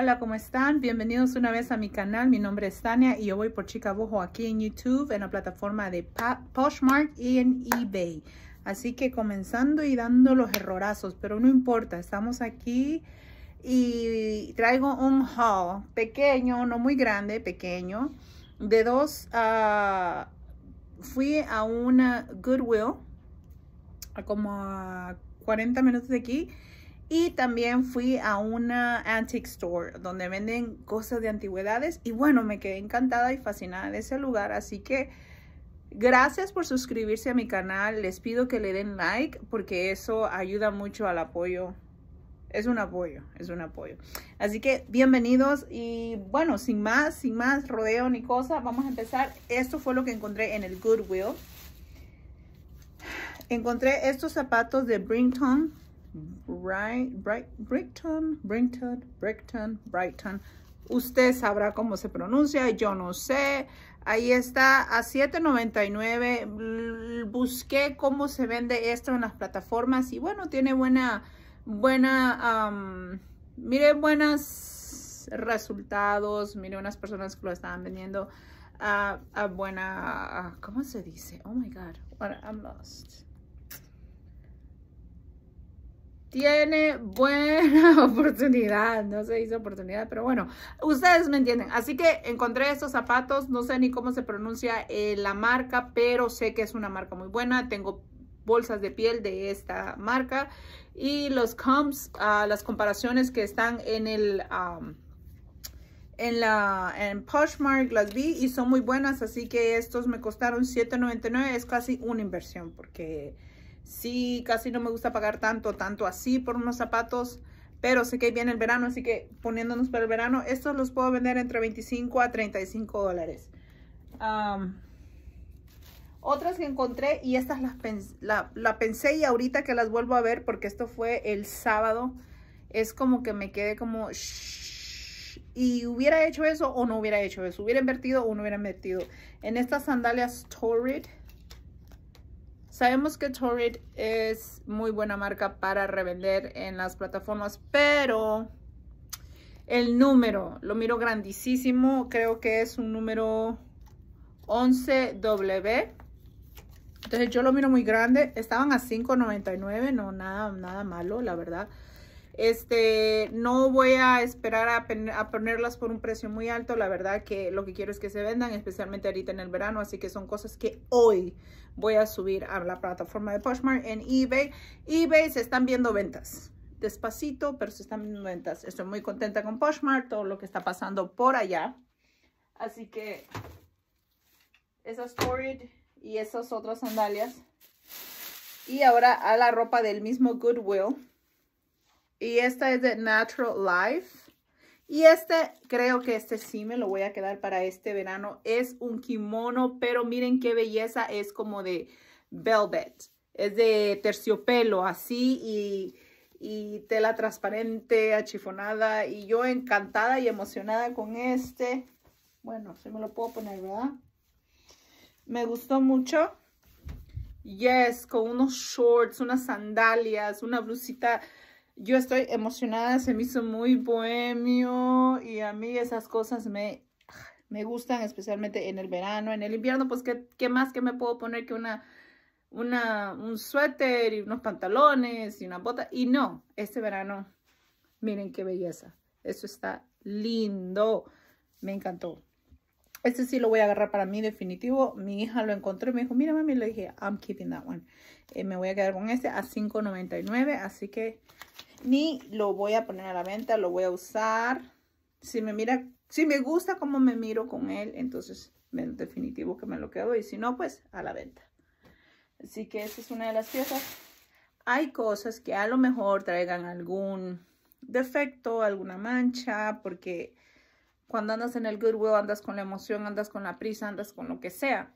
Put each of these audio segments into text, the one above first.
Hola, ¿cómo están? Bienvenidos una vez a mi canal. Mi nombre es Tania y yo voy por Chica Bojo aquí en YouTube, en la plataforma de Poshmark y en eBay. Así que comenzando y dando los errorazos, pero no importa, estamos aquí y traigo un haul pequeño, no muy grande, pequeño, de dos, ah, fui a una Goodwill, como a 40 minutos de aquí, y también fui a una antique store donde venden cosas de antigüedades. Y bueno, me quedé encantada y fascinada de ese lugar. Así que gracias por suscribirse a mi canal. Les pido que le den like porque eso ayuda mucho al apoyo. Es un apoyo, es un apoyo. Así que bienvenidos y bueno, sin más, sin más rodeo ni cosa, vamos a empezar. Esto fue lo que encontré en el Goodwill. Encontré estos zapatos de Brington Brighton, Brighton, Brighton, Brighton. Usted sabrá cómo se pronuncia, yo no sé. Ahí está a 7.99. Busqué cómo se vende esto en las plataformas y bueno, tiene buena, buena, um, mire, buenos resultados. Mire, unas personas que lo estaban vendiendo a, buena, ¿cómo se dice? Oh my God, I'm lost tiene buena oportunidad. No se dice oportunidad, pero bueno, ustedes me entienden. Así que encontré estos zapatos. No sé ni cómo se pronuncia eh, la marca, pero sé que es una marca muy buena. Tengo bolsas de piel de esta marca y los comps, a ah, las comparaciones que están en el... en la en Poshmark las vi y son muy buenas, así que estos me costaron $7.99, es casi una inversión porque Sí, casi no me gusta pagar tanto, tanto así por unos zapatos. Pero sé que viene el verano, así que poniéndonos para el verano, estos los puedo vender entre 25 a 35 dólares. otras que encontré y estas las la, pensé y ahorita que las vuelvo a ver porque esto fue el sábado. Es como que me quedé como... y hubiera hecho eso o no hubiera hecho eso. Hubiera invertido o no hubiera invertido. En estas sandalias Torrid Sabemos que Torrid es muy buena marca para revender en las plataformas, pero el número lo miro grandísimo. Creo que es un número 11W. Entonces yo lo miro muy grande. Estaban a $5.99, no nada, nada malo, la verdad. Este, no voy a esperar a, ponerlas por un precio muy alto. La verdad que lo que quiero es que se vendan, especialmente ahorita en el verano. Así que son cosas que hoy voy a subir a la plataforma de Poshmark en eBay. eBay se están viendo ventas. Despacito, pero se están viendo ventas. Estoy muy contenta con Poshmark, todo lo que está pasando por allá. Así que esas Torrid y esas otras sandalias. Y ahora a la ropa del mismo Goodwill y esta es de Natural Life. Y este, creo que este sí me lo voy a quedar para este verano. Es un kimono, pero miren qué belleza. Es como de velvet. Es de terciopelo, así. Y, tela transparente, achifonada. Y yo encantada y emocionada con este. Bueno, si me lo puedo poner, ¿verdad? Me gustó mucho. Yes, con unos shorts, unas sandalias, una blusita yo estoy emocionada, se me hizo muy bohemio y a mí esas cosas me, me gustan, especialmente en el verano, en el invierno, pues ¿qué, más que me puedo poner que una, una, un suéter y unos pantalones y una bota? Y no, este verano, miren qué belleza, eso está lindo, me encantó. Este sí lo voy a agarrar para mí definitivo. Mi hija lo encontró y me dijo, mira mami, le dije, I'm keeping that one. Eh, me voy a quedar con este a $5.99, así que ni lo voy a poner a la venta, lo voy a usar. Si me mira, si me gusta cómo me miro con él, entonces en definitivo que me lo quedo y si no, pues a la venta. Así que esa es una de las piezas. Hay cosas que a lo mejor traigan algún defecto, alguna mancha, porque cuando andas en el Goodwill andas con la emoción, andas con la prisa, andas con lo que sea.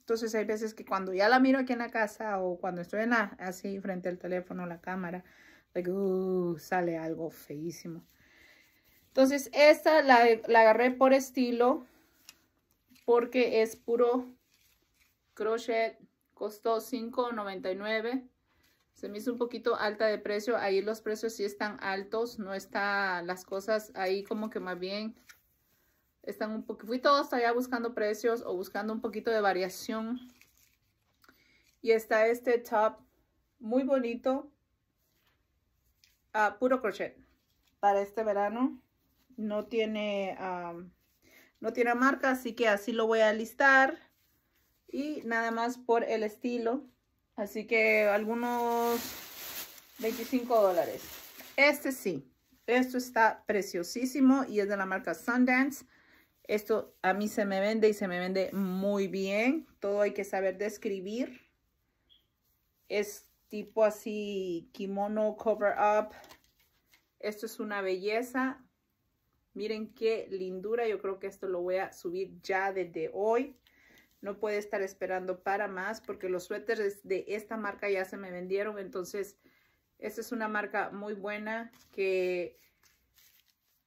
Entonces hay veces que cuando ya la miro aquí en la casa o cuando estoy en así frente al teléfono, la cámara, Uh, sale algo feísimo. Entonces, esta la, agarré por estilo porque es puro crochet. Costó $5.99. Se me hizo un poquito alta de precio. Ahí los precios sí están altos. No está las cosas ahí como que más bien están un poquito. Fui todo hasta allá buscando precios o buscando un poquito de variación. Y está este top muy bonito. Ah, puro crochet para este verano. No tiene, no tiene marca, así que así lo voy a listar. Y nada más por el estilo. Así que algunos 25 dólares. Este sí. Esto está preciosísimo y es de la marca Sundance. Esto a mí se me vende y se me vende muy bien. Todo hay que saber describir. Es tipo así kimono cover up. Esto es una belleza. Miren qué lindura. Yo creo que esto lo voy a subir ya desde hoy. No puede estar esperando para más porque los suéteres de esta marca ya se me vendieron. Entonces, esta es una marca muy buena que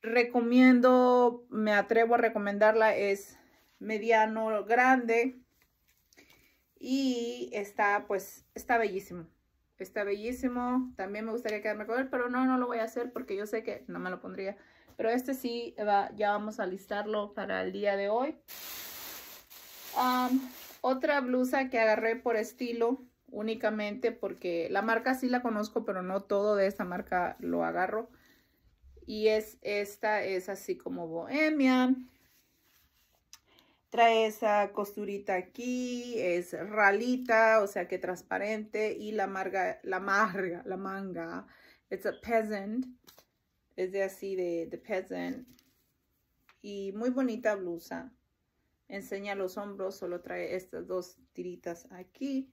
recomiendo, me atrevo a recomendarla. Es mediano, grande. Y está, pues, está bellísimo. Está bellísimo. También me gustaría quedarme con él, pero no, no lo voy a hacer porque yo sé que no me lo pondría. Pero este sí, va, ya vamos a listarlo para el día de hoy. otra blusa que agarré por estilo únicamente porque la marca sí la conozco, pero no todo de esta marca lo agarro. Y es esta, es así como bohemia. Trae esa costurita aquí, es ralita, o sea que transparente. Y la marga, la marga, la manga. It's a peasant. Es de así, de, peasant. Y muy bonita blusa. Enseña los hombros, solo trae estas dos tiritas aquí.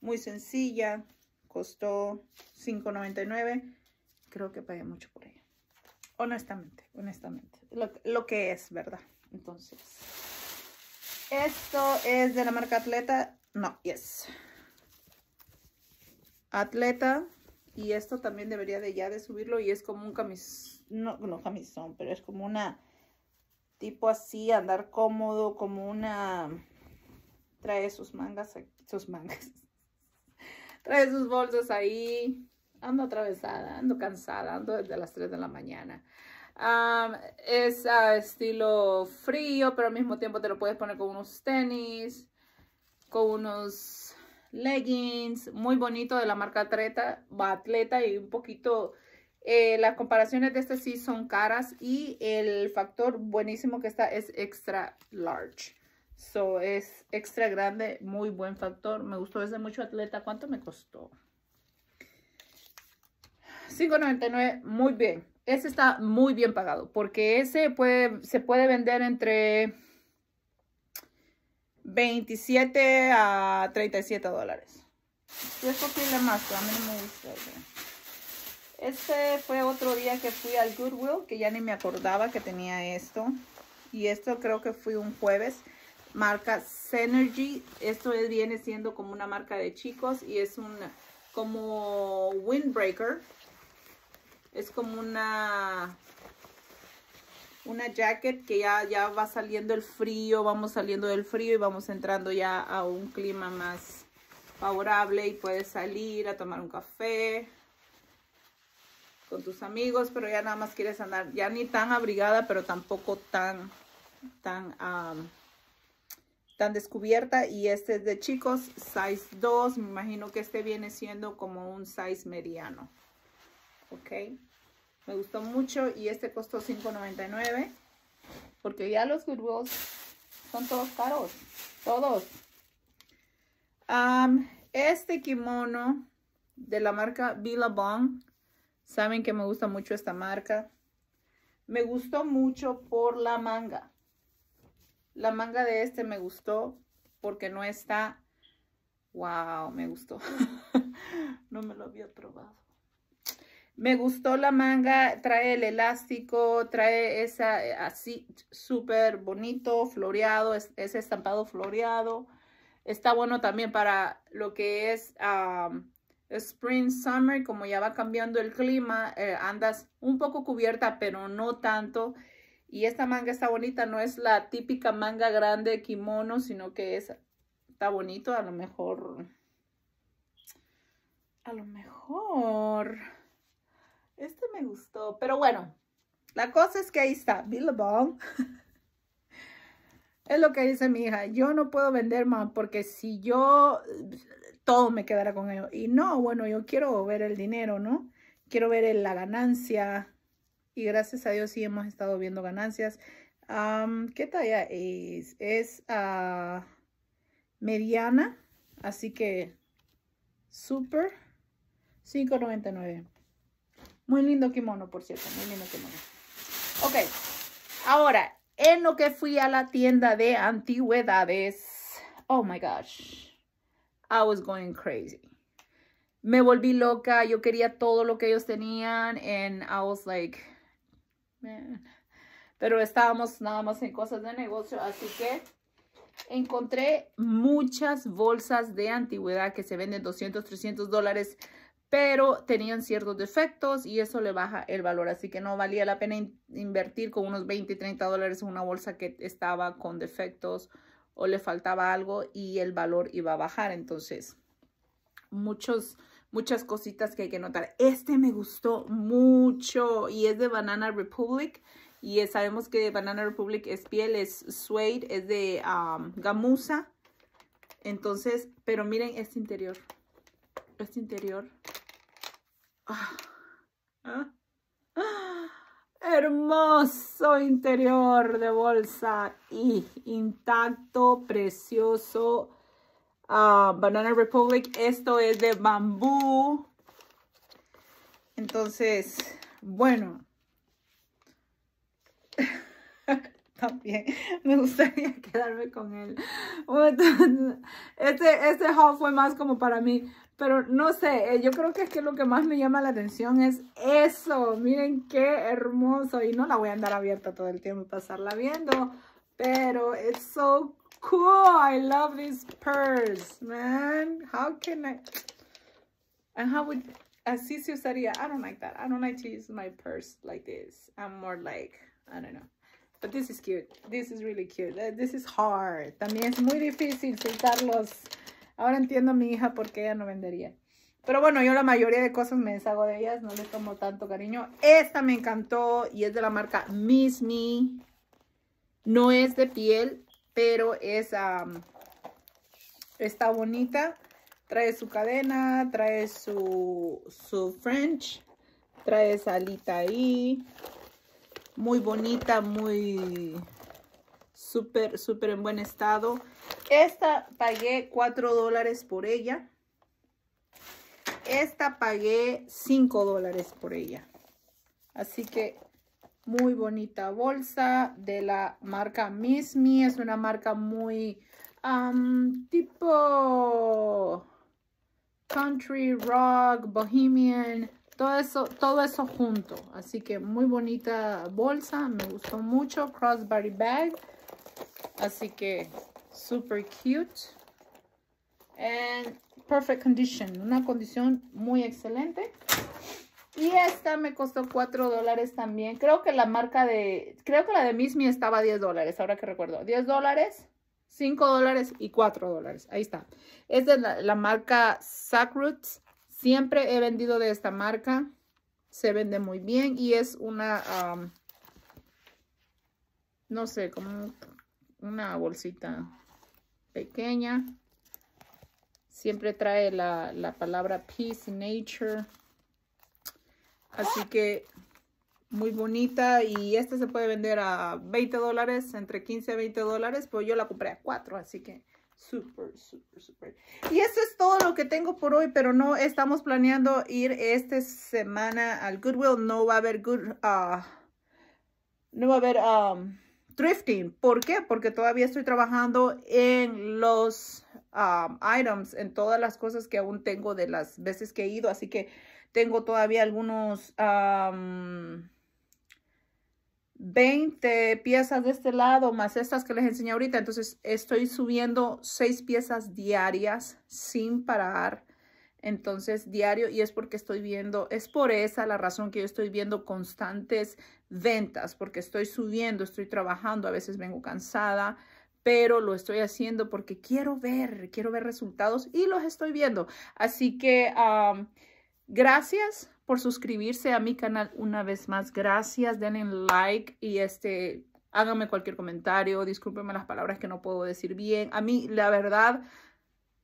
Muy sencilla. Costó $5.99. Creo que pagué mucho por ella honestamente, honestamente, lo, que es, ¿verdad? Entonces, esto es de la marca Atleta. No, yes. Atleta. Y esto también debería de ya de subirlo. Y es como un camisón, No, no camisón, pero es como una... Tipo así, andar cómodo, como una... Trae sus mangas, sus mangas. Trae sus bolsas ahí. Ando atravesada, ando cansada, ando desde las 3 de la mañana es estilo frío, pero al mismo tiempo te lo puedes poner con unos tenis, con unos leggings, muy bonito de la marca Atleta, Atleta y un poquito... Eh, las comparaciones de este sí son caras y el factor buenísimo que está es extra large. So, es extra grande, muy buen factor. Me gustó desde mucho atleta. ¿Cuánto me costó? 5.99, muy bien. Ese está muy bien pagado porque ese puede, se puede vender entre 27 a 37 dólares. Yo escogí más, a mí me gusta. Este fue otro día que fui al Goodwill, que ya ni me acordaba que tenía esto. Y esto creo que fui un jueves. Marca Synergy. Esto viene siendo como una marca de chicos y es un como windbreaker es como una una jacket que ya, ya va saliendo el frío, vamos saliendo del frío y vamos entrando ya a un clima más favorable y puedes salir a tomar un café con tus amigos, pero ya nada más quieres andar, ya ni tan abrigada, pero tampoco tan, tan, tan descubierta. Y este es de chicos, size 2, me imagino que este viene siendo como un size mediano, okay. Me gustó mucho y este costó $5.99. Porque ya los Goodwills son todos caros. Todos. este kimono de la marca Billabong. Saben que me gusta mucho esta marca. Me gustó mucho por la manga. La manga de este me gustó porque no está... ¡Wow! Me gustó. no me lo había probado. Me gustó la manga, trae el elástico, trae esa eh, así súper bonito, floreado, es, ese estampado floreado. Está bueno también para lo que es spring, summer, como ya va cambiando el clima, eh, andas un poco cubierta, pero no tanto. Y esta manga está bonita, no es la típica manga grande de kimono, sino que es, está bonito, a lo mejor... A lo mejor... Este me gustó, pero bueno, la cosa es que ahí está, Billabong. es lo que dice mi hija, yo no puedo vender más porque si yo, todo me quedará con ello. Y no, bueno, yo quiero ver el dinero, ¿no? Quiero ver la ganancia. Y gracias a Dios sí hemos estado viendo ganancias. ¿Qué talla es? Es ah, mediana, así que super 5.99. Muy lindo kimono, por cierto, muy lindo kimono. Ok, ahora, en lo que fui a la tienda de antigüedades, oh my gosh, I was going crazy. Me volví loca, yo quería todo lo que ellos tenían, and I was like, man. Pero estábamos nada más en cosas de negocio, así que encontré muchas bolsas de antigüedad que se venden 200, 300 dólares pero tenían ciertos defectos y eso le baja el valor. Así que no valía la pena invertir con unos 20, 30 dólares en una bolsa que estaba con defectos o le faltaba algo y el valor iba a bajar. Entonces, muchos, muchas cositas que hay que notar. Este me gustó mucho y es de Banana Republic. Y sabemos que Banana Republic es piel, es suede, es de gamusa. gamuza. Entonces, pero miren este interior. Este interior Ah. Ah. hermoso interior de bolsa y intacto, precioso. Ah, Banana Republic, esto es de bambú. Entonces, bueno. También me gustaría quedarme con él. Este, este haul fue más como para mí. Pero no sé, eh, yo creo que es que lo que más me llama la atención es eso. Miren qué hermoso. Y no la voy a andar abierta todo el tiempo pasarla viendo. Pero it's so cool. I love this purse, man. How can I... And how would... Así se usaría. I don't like that. I don't like to use my purse like this. I'm more like... I don't know. But this is cute. This is really cute. This is hard. También es muy difícil sentarlos... Ahora entiendo mi hija por qué ella no vendería. Pero bueno, yo la mayoría de cosas me deshago de ellas, no le tomo tanto cariño. Esta me encantó y es de la marca Miss Me. No es de piel, pero es, está bonita. Trae su cadena, trae su, su French, trae salita ahí. Muy bonita, muy súper, súper en buen estado. Esta pagué 4 dólares por ella. Esta pagué 5 dólares por ella. Así que muy bonita bolsa de la marca Miss Me. Es una marca muy tipo country, rock, bohemian, todo eso, todo eso junto. Así que muy bonita bolsa, me gustó mucho, crossbody bag. Así que Super cute. And perfect condition. Una condición muy excelente. Y esta me costó 4 dólares también. Creo que la marca de... Creo que la de Miss Me estaba a 10 dólares. Ahora que recuerdo. 10 dólares, 5 dólares y 4 dólares. Ahí está. Es de la, marca Sacroots. Siempre he vendido de esta marca. Se vende muy bien. Y es una... Um, no sé, cómo una bolsita pequeña. Siempre trae la, palabra Peace Nature. Así que muy bonita y esta se puede vender a 20 dólares, entre 15 y 20 dólares, pero yo la compré a 4, así que súper, súper, súper. Y eso es todo lo que tengo por hoy, pero no estamos planeando ir esta semana al Goodwill, no va a haber good, ah, no va a haber... Um, Drifting, ¿Por qué? Porque todavía estoy trabajando en los um, items, en todas las cosas que aún tengo de las veces que he ido. Así que tengo todavía algunos 20 um, piezas de este lado, más estas que les enseñé ahorita. Entonces estoy subiendo 6 piezas diarias sin parar entonces, diario, y es porque estoy viendo, es por esa la razón que yo estoy viendo constantes ventas, porque estoy subiendo, estoy trabajando, a veces vengo cansada, pero lo estoy haciendo porque quiero ver, quiero ver resultados y los estoy viendo. Así que gracias por suscribirse a mi canal una vez más. Gracias, denle like y este, háganme cualquier comentario, discúlpenme las palabras que no puedo decir bien. A mí, la verdad,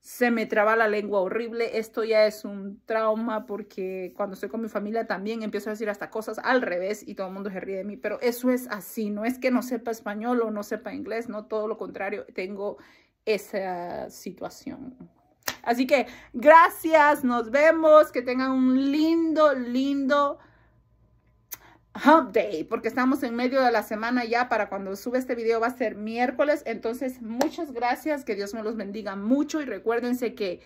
se me traba la lengua horrible. Esto ya es un trauma porque cuando estoy con mi familia también empiezo a decir hasta cosas al revés y todo el mundo se ríe de mí. Pero eso es así. No es que no sepa español o no sepa inglés. No, todo lo contrario. Tengo esa situación. Así que gracias. Nos vemos. Que tengan un lindo, lindo Hump Day, porque estamos en medio de la semana ya para cuando sube este video va a ser miércoles. Entonces, muchas gracias, que Dios me los bendiga mucho y recuérdense que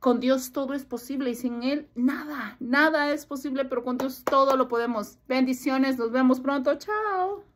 con Dios todo es posible y sin Él nada, nada es posible, pero con Dios todo lo podemos. Bendiciones, nos vemos pronto, chao.